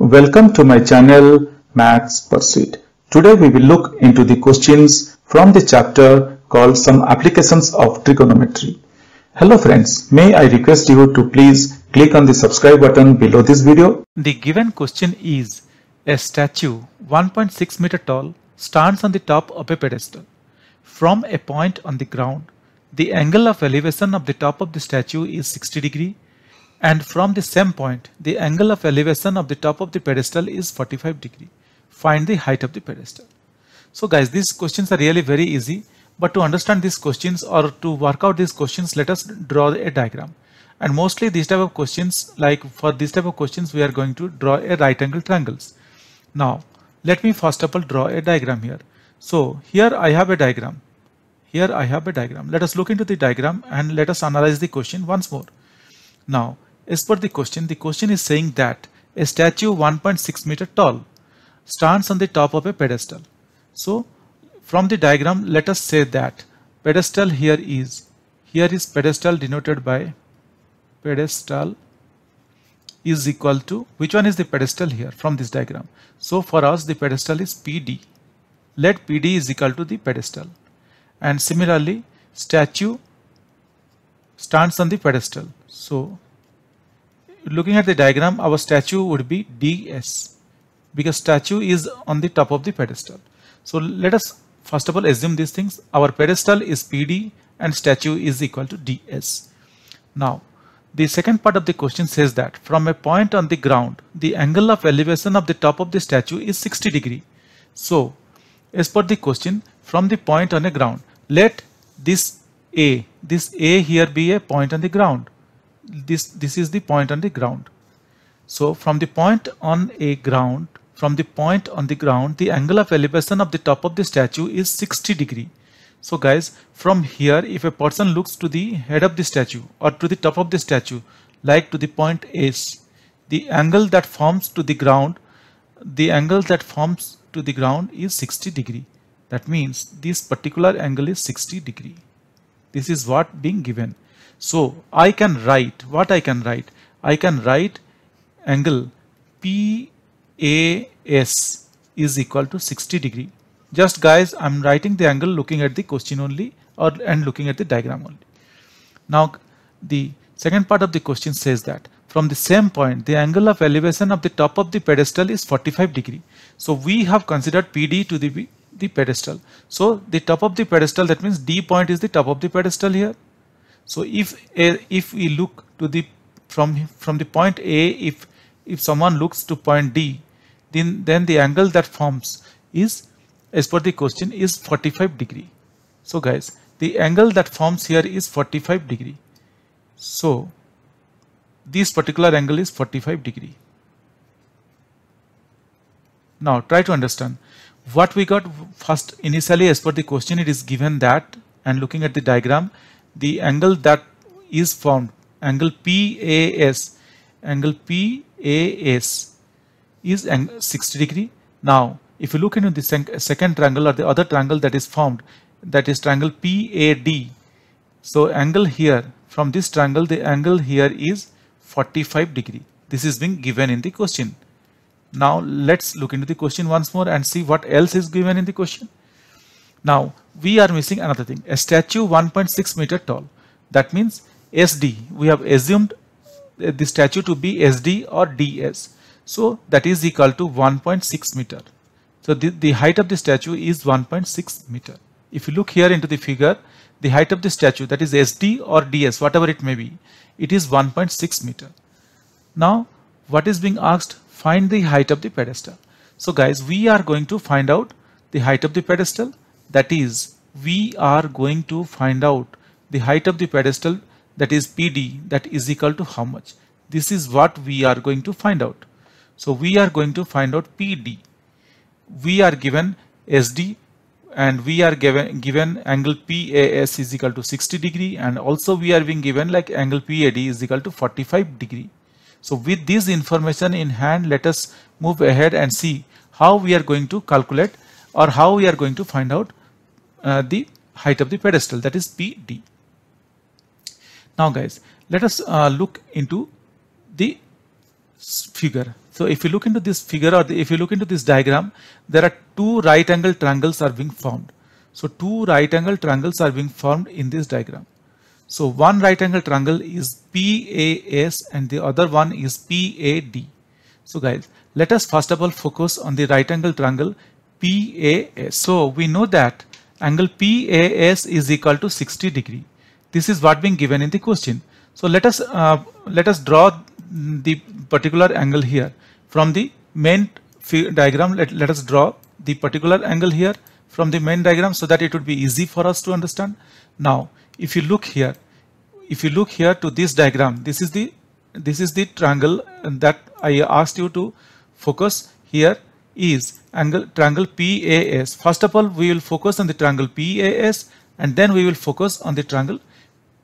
Welcome to my channel Maths Pursuit. Today we will look into the questions from the chapter called Some Applications of Trigonometry. Hello friends, may I request you to please click on the subscribe button below this video. The given question is a statue 1.6 meter tall stands on the top of a pedestal. From a point on the ground, the angle of elevation of the top of the statue is 60 degree and from the same point the angle of elevation of the top of the pedestal is 45 degree find the height of the pedestal so guys these questions are really very easy but to understand these questions or to work out these questions let us draw a diagram and mostly these type of questions like for these type of questions we are going to draw a right angle triangles now let me first of all draw a diagram here so here i have a diagram here i have a diagram let us look into the diagram and let us analyze the question once more now as per the question, the question is saying that a statue 1.6 meter tall stands on the top of a pedestal. So from the diagram, let us say that pedestal here is, here is pedestal denoted by pedestal is equal to, which one is the pedestal here from this diagram? So for us, the pedestal is PD. Let PD is equal to the pedestal. And similarly, statue stands on the pedestal. So looking at the diagram, our statue would be DS because statue is on the top of the pedestal. So let us first of all assume these things. Our pedestal is PD and statue is equal to DS. Now, the second part of the question says that from a point on the ground, the angle of elevation of the top of the statue is 60 degree. So, as per the question, from the point on the ground, let this A, this A here be a point on the ground this this is the point on the ground so from the point on a ground from the point on the ground the angle of elevation of the top of the statue is 60 degree so guys from here if a person looks to the head of the statue or to the top of the statue like to the point S the angle that forms to the ground the angle that forms to the ground is 60 degree that means this particular angle is 60 degree this is what being given so I can write, what I can write? I can write angle PAS is equal to 60 degree. Just guys, I'm writing the angle looking at the question only or and looking at the diagram only. Now the second part of the question says that from the same point the angle of elevation of the top of the pedestal is 45 degree. So we have considered PD to the, the pedestal. So the top of the pedestal that means D point is the top of the pedestal here so if eh, if we look to the from from the point A, if if someone looks to point D, then then the angle that forms is as per the question is 45 degree. So guys, the angle that forms here is 45 degree. So this particular angle is 45 degree. Now try to understand what we got first initially as per the question it is given that and looking at the diagram the angle that is formed angle PAS angle PAS is 60 degree now if you look into the second triangle or the other triangle that is formed that is triangle PAD so angle here from this triangle the angle here is 45 degree this is being given in the question now let's look into the question once more and see what else is given in the question now we are missing another thing, a statue 1.6 meter tall. That means SD, we have assumed uh, the statue to be SD or DS. So that is equal to 1.6 meter. So the, the height of the statue is 1.6 meter. If you look here into the figure, the height of the statue that is SD or DS, whatever it may be, it is 1.6 meter. Now what is being asked? Find the height of the pedestal. So guys, we are going to find out the height of the pedestal that is, we are going to find out the height of the pedestal that is PD that is equal to how much. This is what we are going to find out. So we are going to find out PD. We are given SD and we are given given angle PAS is equal to 60 degree and also we are being given like angle PAD is equal to 45 degree. So with this information in hand let us move ahead and see how we are going to calculate or how we are going to find out uh, the height of the pedestal that is PD. Now guys, let us uh, look into the figure. So if you look into this figure or the, if you look into this diagram, there are two right angle triangles are being formed. So two right angle triangles are being formed in this diagram. So one right angle triangle is PAS and the other one is PAD. So guys, let us first of all focus on the right angle triangle PAS. So we know that angle PAS is equal to 60 degree. This is what being given in the question. So let us uh, let us draw the particular angle here from the main diagram. Let, let us draw the particular angle here from the main diagram so that it would be easy for us to understand. Now, if you look here, if you look here to this diagram, this is the this is the triangle that I asked you to focus here is angle triangle PAS. First of all, we will focus on the triangle PAS and then we will focus on the triangle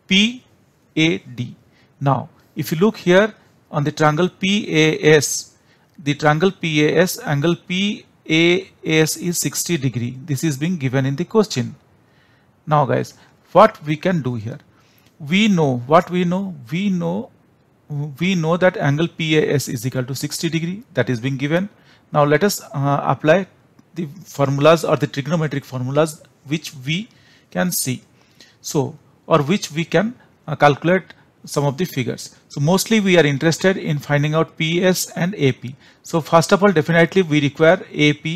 PAD. Now, if you look here on the triangle PAS, the triangle PAS angle PAS is 60 degree. This is being given in the question. Now guys, what we can do here? We know what we know. We know we know that angle PAS is equal to 60 degree that is being given now let us uh, apply the formulas or the trigonometric formulas which we can see. So or which we can uh, calculate some of the figures. So mostly we are interested in finding out PS and AP. So first of all definitely we require AP.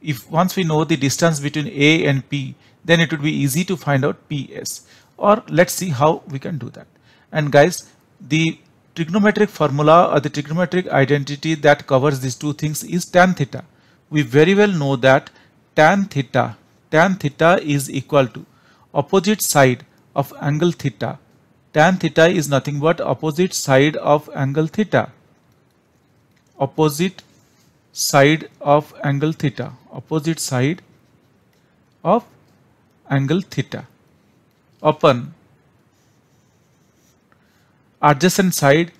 If once we know the distance between A and P then it would be easy to find out PS or let's see how we can do that. And guys the trigonometric formula or the trigonometric identity that covers these two things is tan theta. We very well know that tan theta, tan theta is equal to opposite side of angle theta. Tan theta is nothing but opposite side of angle theta. Opposite side of angle theta. Opposite side of angle theta upon adjacent side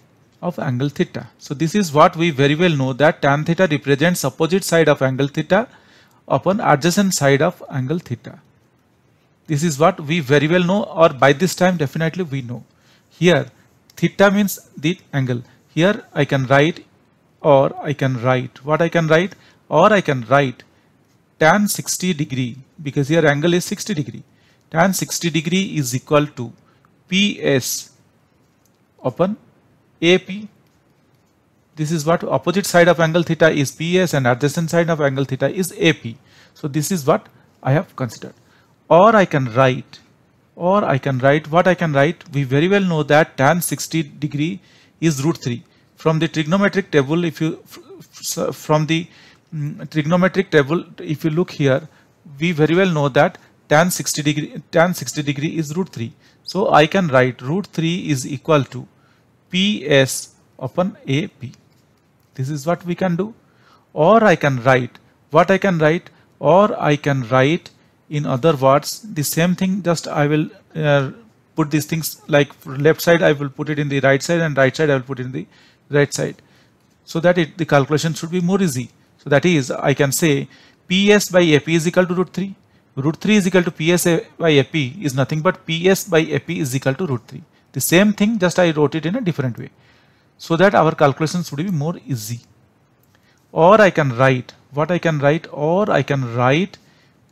of angle theta. So this is what we very well know that tan theta represents opposite side of angle theta upon adjacent side of angle theta. This is what we very well know or by this time definitely we know. Here theta means the angle. Here I can write or I can write. What I can write? Or I can write tan 60 degree because here angle is 60 degree. Tan 60 degree is equal to PS upon AP. This is what opposite side of angle theta is PS and adjacent side of angle theta is AP. So this is what I have considered. Or I can write, or I can write, what I can write, we very well know that tan 60 degree is root 3. From the trigonometric table, if you, from the mm, trigonometric table, if you look here, we very well know that tan 60 degree tan 60 degree is root 3 so I can write root 3 is equal to PS upon AP this is what we can do or I can write what I can write or I can write in other words the same thing just I will uh, put these things like left side I will put it in the right side and right side I will put in the right side so that it the calculation should be more easy so that is I can say PS by AP is equal to root 3 root 3 is equal to PS by AP is nothing but PS by AP is equal to root 3. The same thing just I wrote it in a different way so that our calculations would be more easy or I can write what I can write or I can write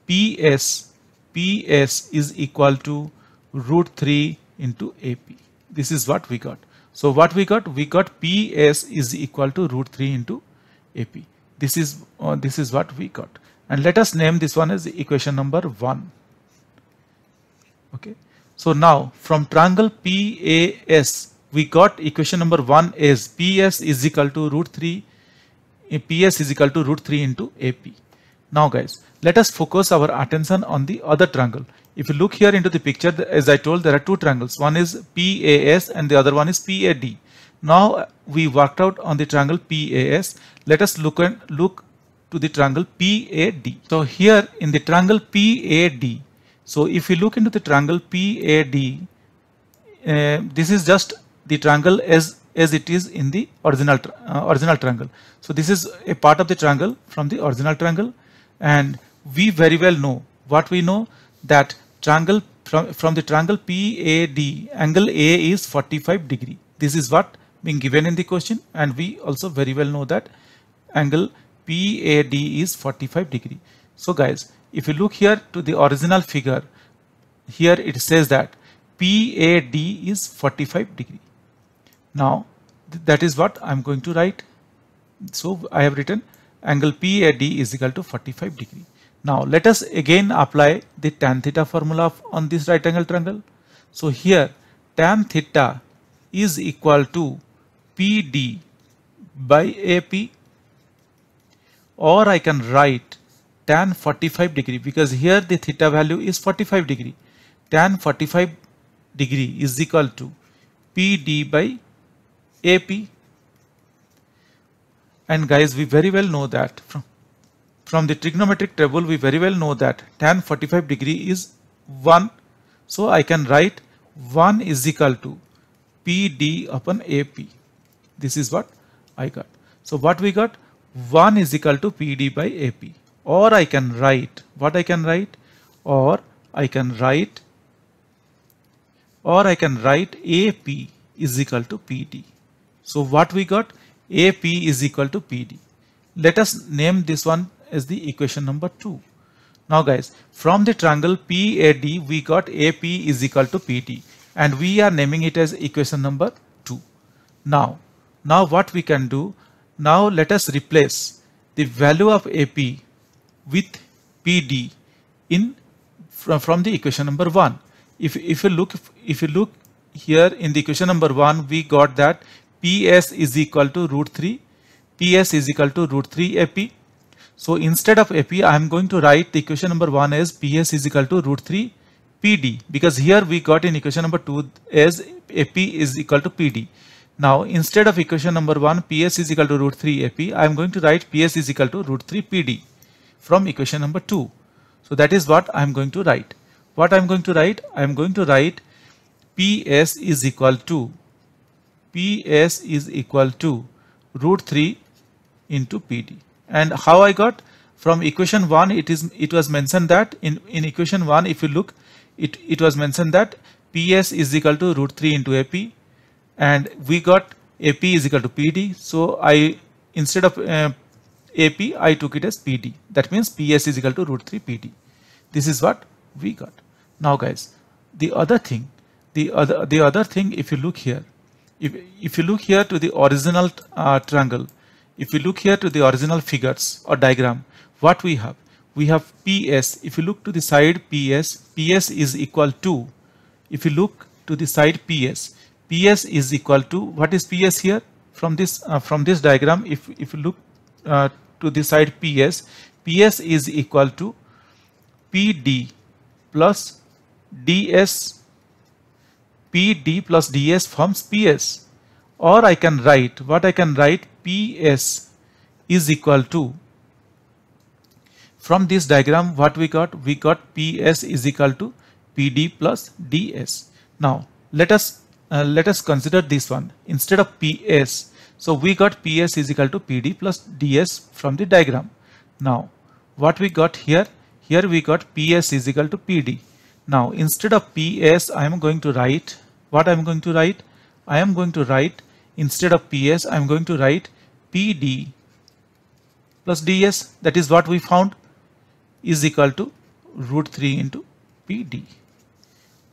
PS PS is equal to root 3 into AP this is what we got so what we got we got PS is equal to root 3 into AP this is uh, this is what we got and let us name this one as equation number 1 okay so now from triangle PAS we got equation number 1 is PS is equal to root 3 eh, PS is equal to root 3 into AP now guys let us focus our attention on the other triangle if you look here into the picture as I told there are two triangles one is PAS and the other one is PAD now we worked out on the triangle PAS let us look and look to the triangle PAD. So here in the triangle PAD, so if you look into the triangle PAD, uh, this is just the triangle as as it is in the original uh, original triangle. So this is a part of the triangle from the original triangle, and we very well know what we know that triangle from from the triangle PAD angle A is 45 degree. This is what being given in the question, and we also very well know that angle PAD is 45 degree. So guys, if you look here to the original figure, here it says that PAD is 45 degree. Now th that is what I'm going to write. So I have written angle PAD is equal to 45 degree. Now let us again apply the tan theta formula on this right angle triangle. So here tan theta is equal to PD by AP or I can write tan 45 degree because here the theta value is 45 degree tan 45 degree is equal to PD by AP and guys we very well know that from, from the trigonometric table we very well know that tan 45 degree is 1 so I can write 1 is equal to PD upon AP this is what I got so what we got 1 is equal to PD by AP or I can write what I can write or I can write or I can write AP is equal to PD. So what we got AP is equal to PD. Let us name this one as the equation number 2. Now guys from the triangle PAD we got AP is equal to PD and we are naming it as equation number 2. Now now what we can do now let us replace the value of AP with PD in from, the equation number 1. If, if you look if you look here in the equation number 1 we got that PS is equal to root 3 PS is equal to root 3 AP. So instead of AP I am going to write the equation number 1 as PS is equal to root 3 PD because here we got in equation number 2 as AP is equal to PD. Now instead of equation number 1 PS is equal to root 3 AP I am going to write PS is equal to root 3 PD from equation number 2. So that is what I am going to write. What I am going to write? I am going to write PS is equal to PS is equal to root 3 into PD and how I got from equation 1 it is it was mentioned that in in equation 1 if you look it it was mentioned that PS is equal to root 3 into AP and we got AP is equal to PD. So I instead of uh, AP I took it as PD. That means PS is equal to root 3 PD. This is what we got. Now guys, the other thing, the other the other thing if you look here, if, if you look here to the original uh, triangle, if you look here to the original figures or diagram, what we have? We have PS. If you look to the side PS, PS is equal to, if you look to the side PS, PS is equal to what is PS here from this uh, from this diagram if if you look uh, to the side PS PS is equal to PD plus DS PD plus DS forms PS or I can write what I can write PS is equal to from this diagram what we got we got PS is equal to PD plus DS now let us uh, let us consider this one instead of PS. So we got PS is equal to PD plus DS from the diagram. Now what we got here? Here we got PS is equal to PD. Now instead of PS I am going to write what I am going to write? I am going to write instead of PS I am going to write PD plus DS that is what we found is equal to root 3 into PD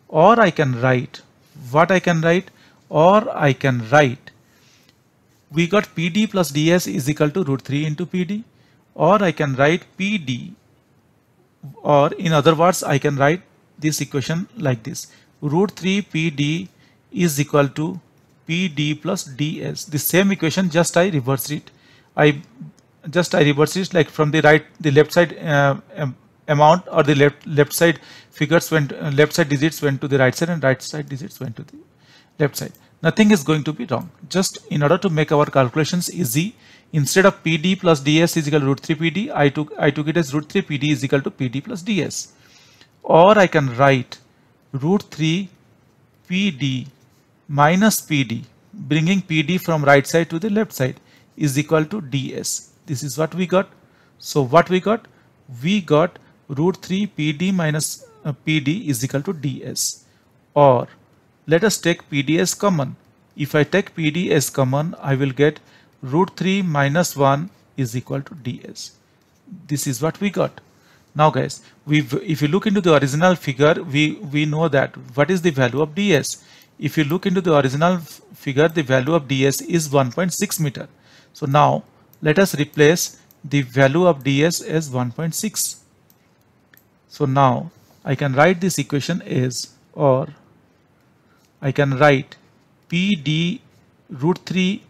or I can write what I can write or I can write we got PD plus DS is equal to root 3 into PD or I can write PD or in other words I can write this equation like this root 3 PD is equal to PD plus DS the same equation just I reverse it I just I reverse it like from the right the left side uh, um, amount or the left left side figures went uh, left side digits went to the right side and right side digits went to the left side nothing is going to be wrong just in order to make our calculations easy instead of pd plus ds is equal to root 3 pd i took i took it as root 3 pd is equal to pd plus ds or i can write root 3 pd minus pd bringing pd from right side to the left side is equal to ds this is what we got so what we got we got root 3 PD minus uh, PD is equal to DS or let us take PDS common. If I take PDS common, I will get root 3 minus 1 is equal to ds. This is what we got. Now guys, we if you look into the original figure, we, we know that what is the value of ds. If you look into the original figure, the value of ds is 1.6 meter. So now let us replace the value of ds as 1.6. So now I can write this equation as or I can write PD root 3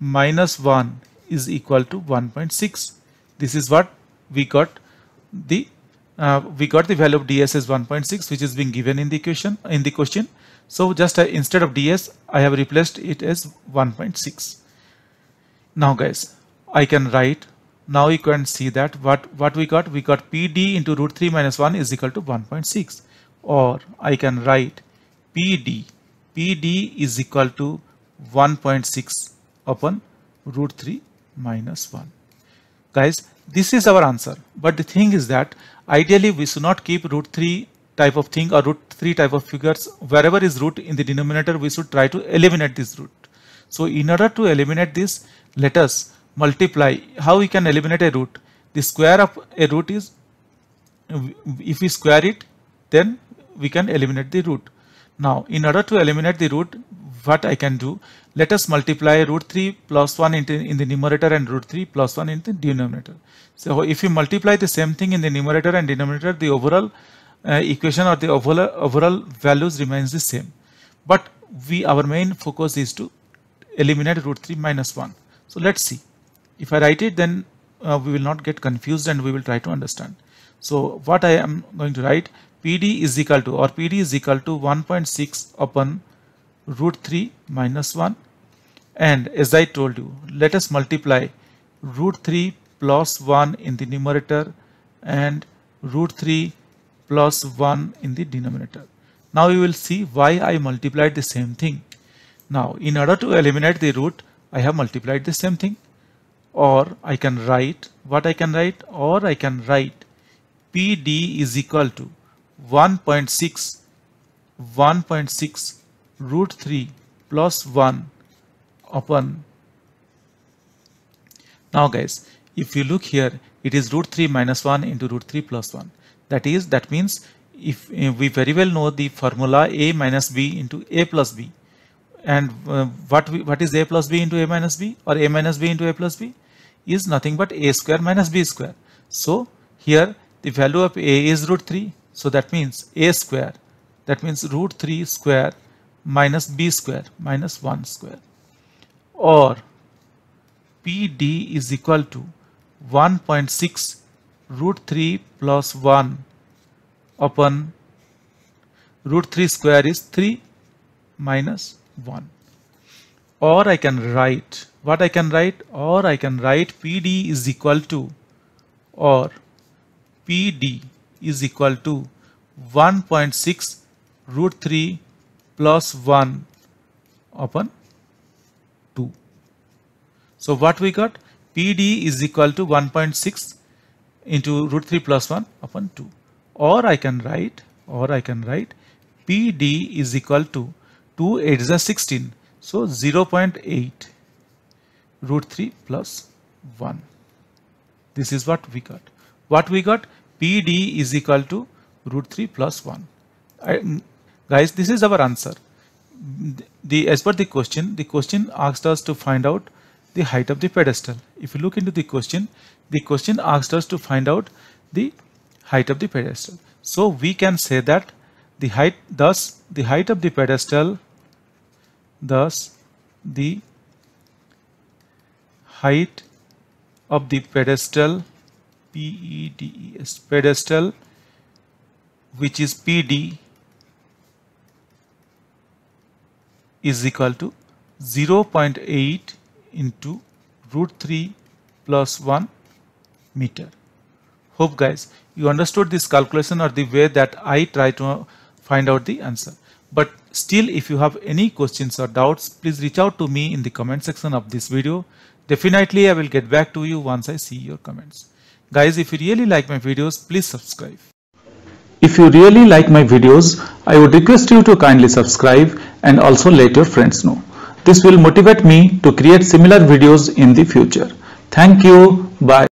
minus 1 is equal to 1.6. This is what we got the uh, we got the value of ds as 1.6 which is being given in the equation in the question. So just uh, instead of ds I have replaced it as 1.6. Now guys I can write now you can see that what, what we got, we got PD into root 3 minus 1 is equal to 1.6 or I can write PD, PD is equal to 1.6 upon root 3 minus 1. Guys, this is our answer. But the thing is that ideally we should not keep root 3 type of thing or root 3 type of figures. Wherever is root in the denominator, we should try to eliminate this root. So in order to eliminate this, let us multiply how we can eliminate a root the square of a root is if we square it then we can eliminate the root now in order to eliminate the root what I can do let us multiply root 3 plus 1 in the numerator and root 3 plus 1 in the denominator so if you multiply the same thing in the numerator and denominator the overall uh, equation or the overall, overall values remains the same but we our main focus is to eliminate root 3 minus 1 so let's see if I write it, then uh, we will not get confused and we will try to understand. So what I am going to write, PD is equal to or PD is equal to 1.6 upon root 3 minus 1 and as I told you let us multiply root 3 plus 1 in the numerator and root 3 plus 1 in the denominator. Now you will see why I multiplied the same thing. Now in order to eliminate the root I have multiplied the same thing or I can write what I can write or I can write PD is equal to 1.6 1.6 root 3 plus 1 upon now guys if you look here it is root 3 minus 1 into root 3 plus 1 that is that means if we very well know the formula a minus b into a plus b and uh, what we, what is a plus b into a minus b or a minus b into a plus b is nothing but a square minus b square. So here the value of a is root 3. So that means a square that means root 3 square minus b square minus 1 square or PD is equal to 1.6 root 3 plus 1 upon root 3 square is 3 minus 1 or I can write what I can write or I can write PD is equal to or PD is equal to 1.6 root 3 plus 1 upon 2. So what we got PD is equal to 1.6 into root 3 plus 1 upon 2 or I can write or I can write PD is equal to 2 8 is 16 so 0.8 root 3 plus 1. This is what we got. What we got? PD is equal to root 3 plus 1. I, guys, this is our answer. The, as per the question, the question asked us to find out the height of the pedestal. If you look into the question, the question asked us to find out the height of the pedestal. So we can say that the height, thus the height of the pedestal Thus, the height of the pedestal PEDES pedestal which is PD is equal to 0.8 into root 3 plus 1 meter. Hope guys you understood this calculation or the way that I try to find out the answer. But still if you have any questions or doubts, please reach out to me in the comment section of this video. Definitely I will get back to you once I see your comments. Guys, if you really like my videos, please subscribe. If you really like my videos, I would request you to kindly subscribe and also let your friends know. This will motivate me to create similar videos in the future. Thank you. Bye.